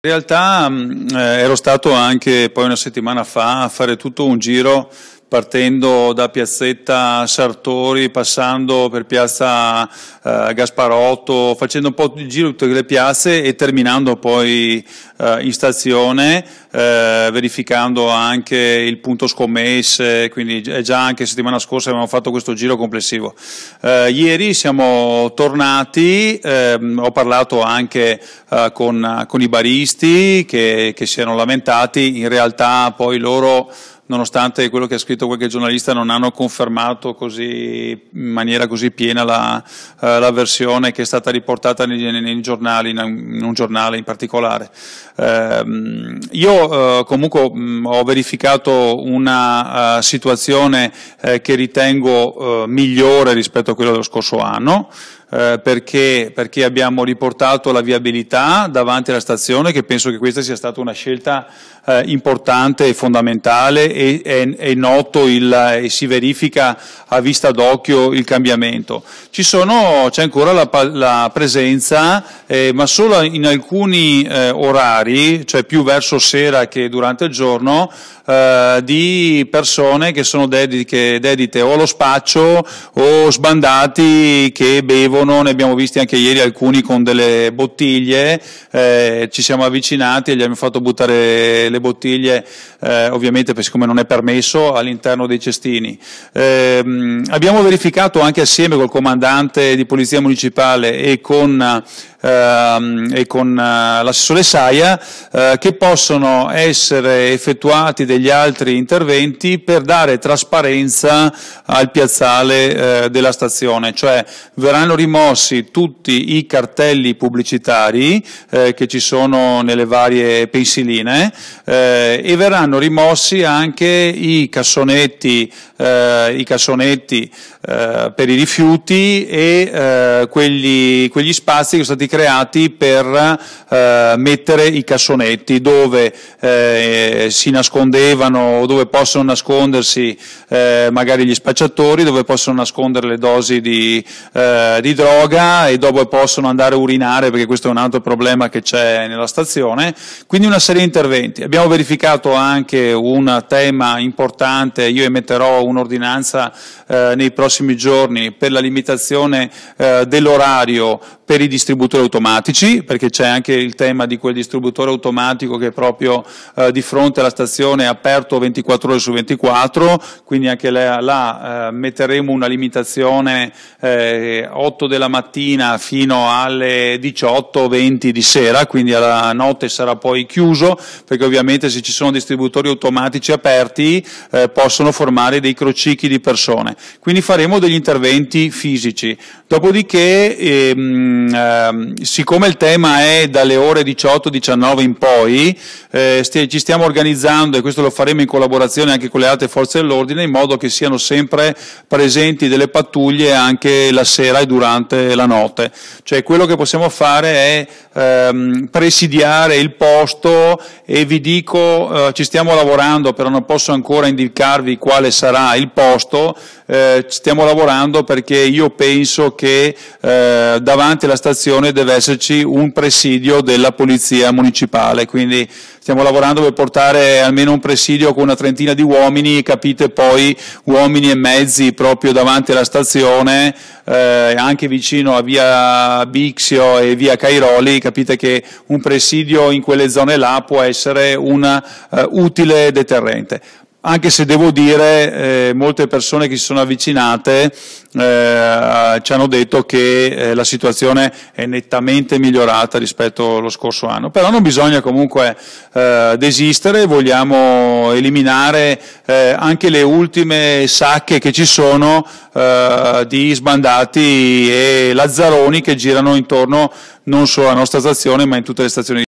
In realtà mm, eh, ero stato anche poi una settimana fa a fare tutto un giro partendo da piazzetta Sartori, passando per piazza eh, Gasparotto, facendo un po' di giro di tutte le piazze e terminando poi eh, in stazione eh, verificando anche il punto scommesse, quindi già anche settimana scorsa abbiamo fatto questo giro complessivo. Eh, ieri siamo tornati, ehm, ho parlato anche eh, con, con, i baristi che, che si erano lamentati, in realtà poi loro nonostante quello che ha scritto qualche giornalista, non hanno confermato così, in maniera così piena la, eh, la, versione che è stata riportata nei, nei giornali, in un giornale in particolare. Eh, io io eh, comunque mh, mm, ho verificato una uh, situazione eh, che ritengo eh, migliore rispetto a quella dello scorso anno, eh, perché, perché, abbiamo riportato la viabilità davanti alla stazione, che penso che questa sia stata una scelta eh, importante e fondamentale e è, è noto il, eh, e si verifica a vista d'occhio il cambiamento. Sono, c'è ancora la, la presenza, eh, ma solo in alcuni eh, orari, cioè più verso sera che durante il giorno, di persone che sono dediche, dedite o allo spaccio o sbandati che bevono vengono, ne abbiamo visti anche ieri alcuni con delle bottiglie, eh, ci siamo avvicinati e gli abbiamo fatto buttare le bottiglie, eh, ovviamente siccome non è permesso, all'interno dei cestini. Eh, abbiamo verificato anche assieme col comandante di Polizia Municipale e con ehm, e con eh, l'assessore Saia eh, che possono essere effettuati degli altri interventi per dare trasparenza al piazzale eh, della stazione, cioè verranno rimossi tutti i cartelli pubblicitari eh, che ci sono nelle varie pensiline eh, e verranno rimossi anche i cassonetti, eh, i cassonetti per i rifiuti e quegli, quegli spazi che sono stati creati per eh, mettere i cassonetti dove eh, si nascondevano o dove possono nascondersi eh, magari gli spacciatori, dove possono nascondere le dosi di, eh, di, droga e dove possono andare a urinare perché questo è un altro problema che c'è nella stazione. Quindi una serie di interventi. Abbiamo verificato anche un tema importante, io emetterò un'ordinanza eh, nei prossimi giorni per la limitazione eh, dell'orario per i distributori distributori automatici, perché c'è anche il tema di quel distributore automatico che è proprio eh, di fronte alla stazione aperto 24 ore su 24, quindi anche là, là eh, metteremo una limitazione eh, 8 della mattina fino alle 18-20 di sera, quindi alla notte sarà poi chiuso, perché ovviamente se ci sono distributori automatici aperti eh, possono formare dei crocicchi di persone. Quindi faremo degli interventi fisici. Dopodiché ehm, ehm, siccome il tema è dalle ore 18-19 in poi, eh, st- ci stiamo organizzando e questo lo faremo in collaborazione anche con le altre forze dell'ordine in modo che siano sempre presenti delle pattuglie anche la sera e durante la notte. Cioè quello che possiamo fare è ehm, presidiare il posto e vi dico, eh, ci stiamo lavorando, però non posso ancora indicarvi quale sarà il posto, eh, stiamo lavorando perché io penso che eh, davanti alla stazione deve esserci un presidio della polizia municipale, quindi stiamo lavorando per portare almeno un presidio con una trentina di uomini, capite poi uomini e mezzi proprio davanti alla stazione, eh, anche vicino a via Bixio e via Cairoli, capite che un presidio in quelle zone là può essere un uh, utile deterrente anche se devo dire eh, molte persone che si sono avvicinate eh, ci hanno detto che eh, la situazione è nettamente migliorata rispetto allo scorso anno, però non bisogna comunque eh, desistere, vogliamo eliminare eh, anche le ultime sacche che ci sono eh, di sbandati e lazzaroni che girano intorno non solo alla nostra stazione ma in tutte le stazioni